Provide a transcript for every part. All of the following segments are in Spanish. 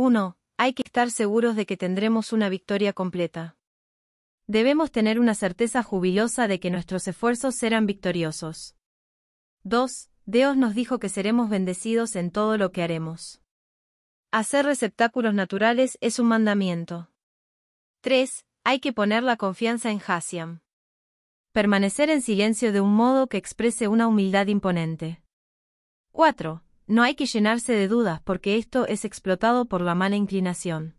1. Hay que estar seguros de que tendremos una victoria completa. Debemos tener una certeza jubilosa de que nuestros esfuerzos serán victoriosos. 2. Dios nos dijo que seremos bendecidos en todo lo que haremos. Hacer receptáculos naturales es un mandamiento. 3. Hay que poner la confianza en Hasiam. Permanecer en silencio de un modo que exprese una humildad imponente. 4. No hay que llenarse de dudas porque esto es explotado por la mala inclinación.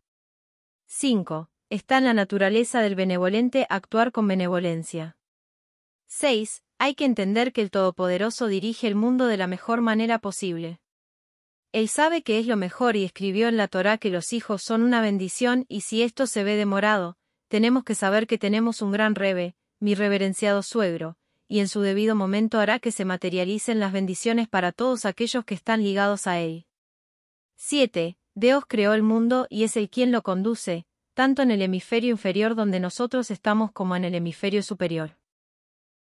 5. Está en la naturaleza del benevolente actuar con benevolencia. 6. Hay que entender que el Todopoderoso dirige el mundo de la mejor manera posible. Él sabe que es lo mejor y escribió en la Torá que los hijos son una bendición y si esto se ve demorado, tenemos que saber que tenemos un gran rebe, mi reverenciado suegro, y en su debido momento hará que se materialicen las bendiciones para todos aquellos que están ligados a Él. 7. Dios creó el mundo y es Él quien lo conduce, tanto en el hemisferio inferior donde nosotros estamos como en el hemisferio superior.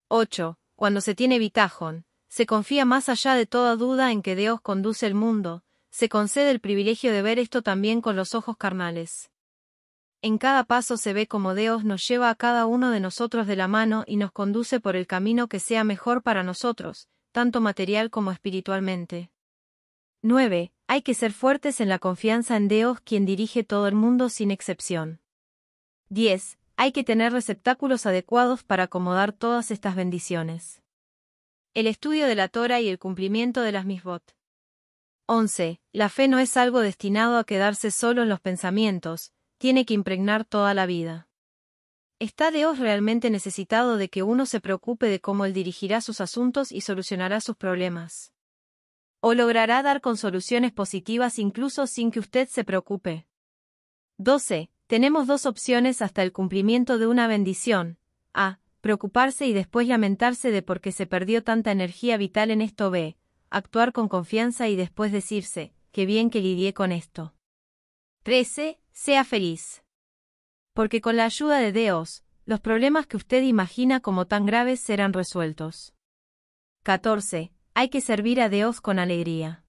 8. Cuando se tiene bitajón, se confía más allá de toda duda en que Dios conduce el mundo, se concede el privilegio de ver esto también con los ojos carnales. En cada paso se ve como Dios nos lleva a cada uno de nosotros de la mano y nos conduce por el camino que sea mejor para nosotros, tanto material como espiritualmente. 9. Hay que ser fuertes en la confianza en Dios quien dirige todo el mundo sin excepción. 10. Hay que tener receptáculos adecuados para acomodar todas estas bendiciones. El estudio de la Torah y el cumplimiento de las misbot. 11. La fe no es algo destinado a quedarse solo en los pensamientos, tiene que impregnar toda la vida. ¿Está Dios realmente necesitado de que uno se preocupe de cómo Él dirigirá sus asuntos y solucionará sus problemas? ¿O logrará dar con soluciones positivas incluso sin que usted se preocupe? 12. Tenemos dos opciones hasta el cumplimiento de una bendición. A. Preocuparse y después lamentarse de por qué se perdió tanta energía vital en esto. B. Actuar con confianza y después decirse, qué bien que lidié con esto. 13. Sea feliz. Porque con la ayuda de Dios, los problemas que usted imagina como tan graves serán resueltos. 14. Hay que servir a Dios con alegría.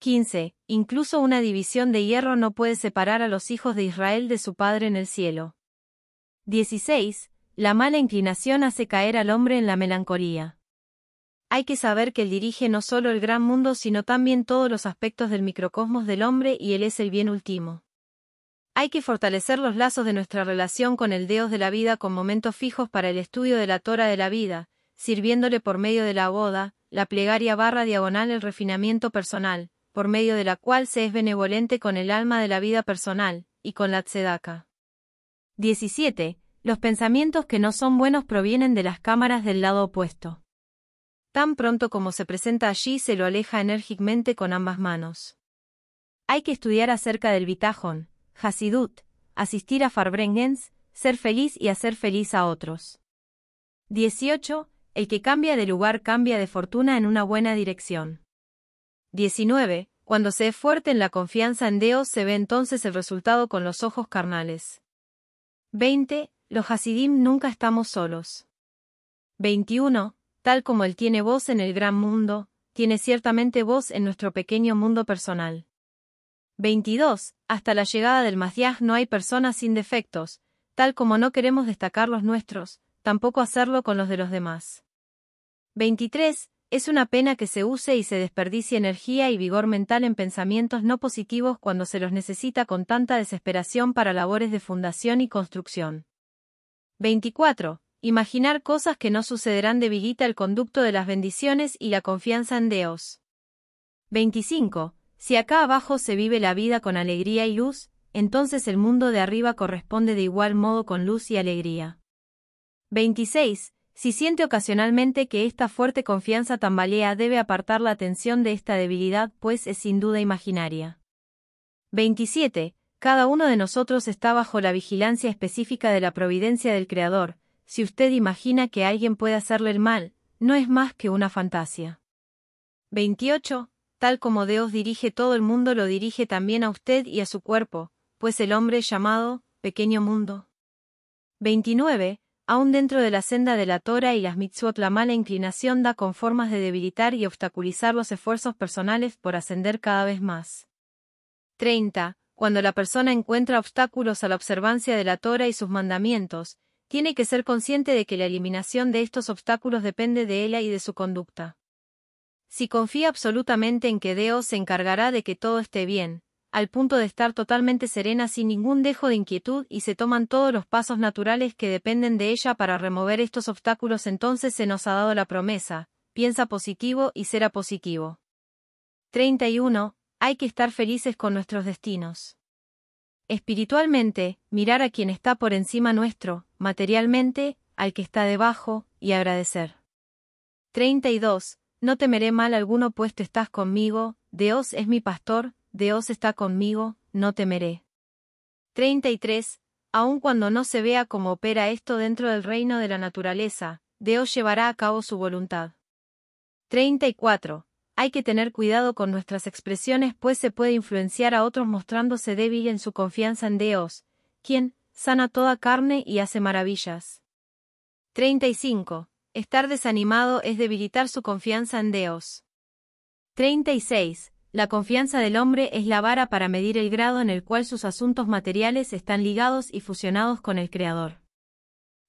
15. Incluso una división de hierro no puede separar a los hijos de Israel de su Padre en el cielo. 16. La mala inclinación hace caer al hombre en la melancolía hay que saber que él dirige no solo el gran mundo sino también todos los aspectos del microcosmos del hombre y él es el bien último. Hay que fortalecer los lazos de nuestra relación con el Dios de la vida con momentos fijos para el estudio de la Tora de la vida, sirviéndole por medio de la boda, la plegaria barra diagonal el refinamiento personal, por medio de la cual se es benevolente con el alma de la vida personal, y con la tzedaka. 17. Los pensamientos que no son buenos provienen de las cámaras del lado opuesto. Tan pronto como se presenta allí se lo aleja enérgicamente con ambas manos. Hay que estudiar acerca del Bitajón, Hasidut, asistir a Farbrengens, ser feliz y hacer feliz a otros. 18. El que cambia de lugar cambia de fortuna en una buena dirección. 19. Cuando se es fuerte en la confianza en Dios se ve entonces el resultado con los ojos carnales. 20. Los Hasidim nunca estamos solos. 21. Tal como Él tiene voz en el gran mundo, tiene ciertamente voz en nuestro pequeño mundo personal. 22. Hasta la llegada del Masías no hay personas sin defectos, tal como no queremos destacar los nuestros, tampoco hacerlo con los de los demás. 23. Es una pena que se use y se desperdicie energía y vigor mental en pensamientos no positivos cuando se los necesita con tanta desesperación para labores de fundación y construcción. 24 imaginar cosas que no sucederán debilita el conducto de las bendiciones y la confianza en Dios. 25. Si acá abajo se vive la vida con alegría y luz, entonces el mundo de arriba corresponde de igual modo con luz y alegría. 26. Si siente ocasionalmente que esta fuerte confianza tambalea debe apartar la atención de esta debilidad, pues es sin duda imaginaria. 27. Cada uno de nosotros está bajo la vigilancia específica de la providencia del Creador, si usted imagina que alguien puede hacerle el mal, no es más que una fantasía. 28. Tal como Dios dirige todo el mundo, lo dirige también a usted y a su cuerpo, pues el hombre llamado, pequeño mundo. 29. Aún dentro de la senda de la Torah y las mitzvot, la mala inclinación da con formas de debilitar y obstaculizar los esfuerzos personales por ascender cada vez más. 30. Cuando la persona encuentra obstáculos a la observancia de la Torah y sus mandamientos, tiene que ser consciente de que la eliminación de estos obstáculos depende de ella y de su conducta. Si confía absolutamente en que Deo se encargará de que todo esté bien, al punto de estar totalmente serena sin ningún dejo de inquietud y se toman todos los pasos naturales que dependen de ella para remover estos obstáculos, entonces se nos ha dado la promesa, piensa positivo y será positivo. 31. Hay que estar felices con nuestros destinos. Espiritualmente, mirar a quien está por encima nuestro, materialmente, al que está debajo, y agradecer. 32. No temeré mal alguno puesto estás conmigo, Dios es mi pastor, Dios está conmigo, no temeré. 33. Aun cuando no se vea cómo opera esto dentro del reino de la naturaleza, Dios llevará a cabo su voluntad. 34 hay que tener cuidado con nuestras expresiones pues se puede influenciar a otros mostrándose débil en su confianza en Dios, quien sana toda carne y hace maravillas. 35. Estar desanimado es debilitar su confianza en Dios. 36. La confianza del hombre es la vara para medir el grado en el cual sus asuntos materiales están ligados y fusionados con el Creador.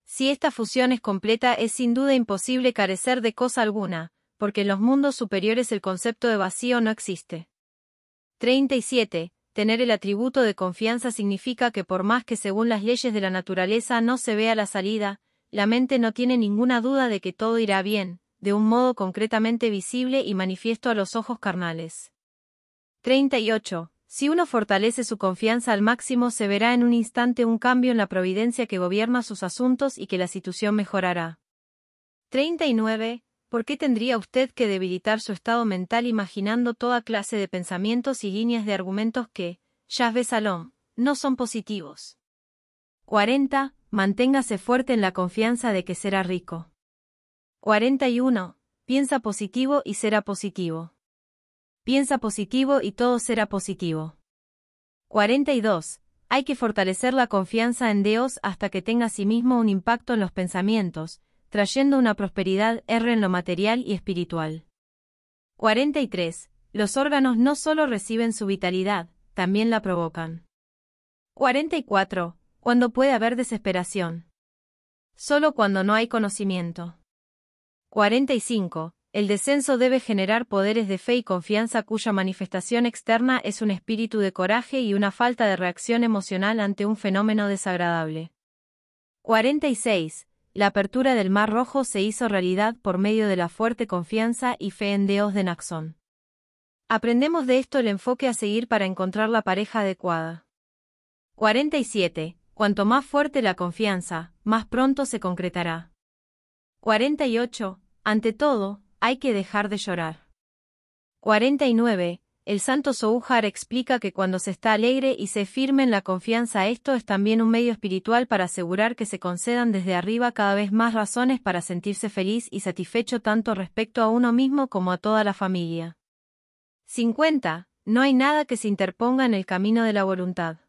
Si esta fusión es completa es sin duda imposible carecer de cosa alguna, porque en los mundos superiores el concepto de vacío no existe. 37. Tener el atributo de confianza significa que por más que según las leyes de la naturaleza no se vea la salida, la mente no tiene ninguna duda de que todo irá bien, de un modo concretamente visible y manifiesto a los ojos carnales. 38. Si uno fortalece su confianza al máximo se verá en un instante un cambio en la providencia que gobierna sus asuntos y que la situación mejorará. 39. ¿Por qué tendría usted que debilitar su estado mental imaginando toda clase de pensamientos y líneas de argumentos que, ya ves Salom, no son positivos? 40. Manténgase fuerte en la confianza de que será rico. 41. Piensa positivo y será positivo. Piensa positivo y todo será positivo. 42. Hay que fortalecer la confianza en Dios hasta que tenga a sí mismo un impacto en los pensamientos, trayendo una prosperidad R en lo material y espiritual. 43. Los órganos no solo reciben su vitalidad, también la provocan. 44. Cuando puede haber desesperación. Solo cuando no hay conocimiento. 45. El descenso debe generar poderes de fe y confianza cuya manifestación externa es un espíritu de coraje y una falta de reacción emocional ante un fenómeno desagradable. 46 la apertura del Mar Rojo se hizo realidad por medio de la fuerte confianza y fe en Dios de Naxón. Aprendemos de esto el enfoque a seguir para encontrar la pareja adecuada. 47. Cuanto más fuerte la confianza, más pronto se concretará. 48. Ante todo, hay que dejar de llorar. 49. El santo Souhar explica que cuando se está alegre y se firme en la confianza esto es también un medio espiritual para asegurar que se concedan desde arriba cada vez más razones para sentirse feliz y satisfecho tanto respecto a uno mismo como a toda la familia. 50. No hay nada que se interponga en el camino de la voluntad.